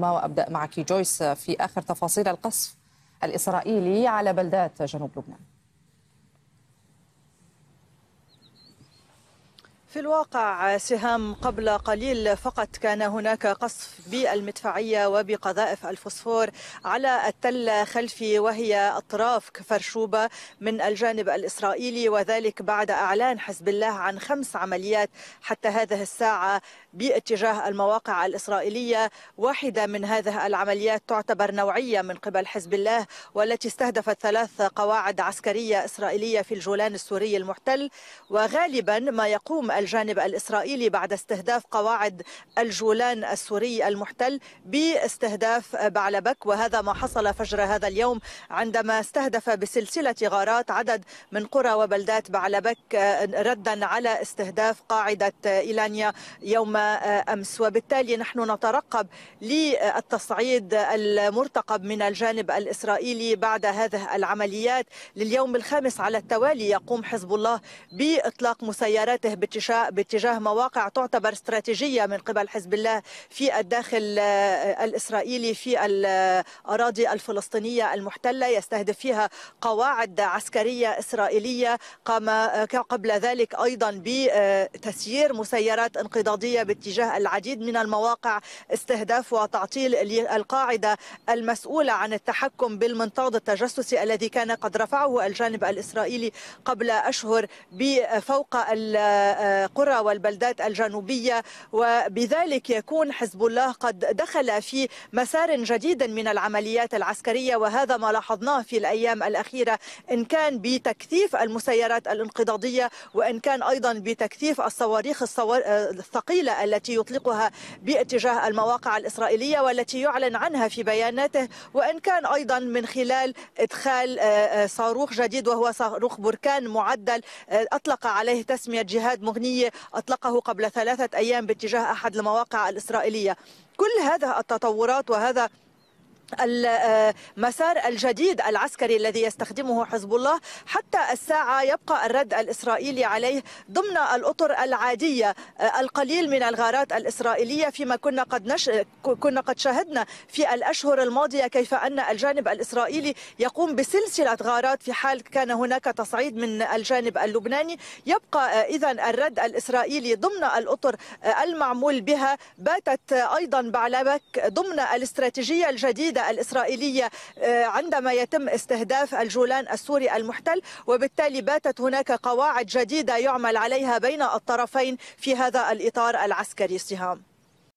ما وابدا معك جويس في اخر تفاصيل القصف الاسرائيلي على بلدات جنوب لبنان في الواقع سهام قبل قليل فقط كان هناك قصف بالمدفعية وبقذائف الفوسفور على التل خلفي وهي أطراف كفرشوبة من الجانب الإسرائيلي وذلك بعد أعلان حزب الله عن خمس عمليات حتى هذه الساعة باتجاه المواقع الإسرائيلية واحدة من هذه العمليات تعتبر نوعية من قبل حزب الله والتي استهدفت ثلاث قواعد عسكرية إسرائيلية في الجولان السوري المحتل وغالبا ما يقوم الجانب الإسرائيلي بعد استهداف قواعد الجولان السوري المحتل باستهداف بعلبك وهذا ما حصل فجر هذا اليوم عندما استهدف بسلسلة غارات عدد من قرى وبلدات بعلبك آه، ردا على استهداف قاعدة إيلانيا يوم آه، أمس وبالتالي نحن نترقب للتصعيد المرتقب من الجانب الإسرائيلي بعد هذه العمليات لليوم الخامس على التوالي يقوم حزب الله بإطلاق مسيراته باتجاه باتجاه مواقع تعتبر استراتيجية من قبل حزب الله في الداخل آه، الإسرائيلي في الأراضي الفلسطينية المحتلة يستهدف فيها قواعد عسكرية إسرائيلية قام آه، قبل ذلك أيضا بتسيير مسيرات انقضاضية باتجاه العديد من المواقع استهداف وتعطيل القاعدة المسؤولة عن التحكم بالمنطاد التجسسي الذي كان قد رفعه الجانب الإسرائيلي قبل أشهر بفوق آه، القرى والبلدات الجنوبية وبذلك يكون حزب الله قد دخل في مسار جديد من العمليات العسكرية وهذا ما لاحظناه في الأيام الأخيرة إن كان بتكثيف المسيرات الانقضاضية وإن كان أيضا بتكثيف الصواريخ الثقيلة التي يطلقها باتجاه المواقع الإسرائيلية والتي يعلن عنها في بياناته وإن كان أيضا من خلال إدخال آه، آه، صاروخ جديد وهو صاروخ بركان معدل آه، أطلق عليه تسمية جهاد مغنية إعلامي أطلقه قبل ثلاثة أيام باتجاه أحد المواقع الإسرائيلية كل هذا التطورات وهذا المسار آه، الجديد العسكري الذي يستخدمه حزب الله حتى الساعة يبقى الرد الإسرائيلي عليه ضمن الأطر العادية آه، القليل من الغارات الإسرائيلية فيما كنا قد نش... كنا قد شاهدنا في الأشهر الماضية كيف أن الجانب الإسرائيلي يقوم بسلسلة غارات في حال كان هناك تصعيد من الجانب اللبناني يبقى آه، إذا الرد الإسرائيلي ضمن الأطر المعمول بها باتت أيضا بعلبك ضمن الاستراتيجية الجديدة الإسرائيلية آه، عندما يتم استهداف الجولان السوري المحتل وبالتالي باتت هناك قواعد جديدة يعمل عليها بين الطرفين في هذا الإطار العسكري سهام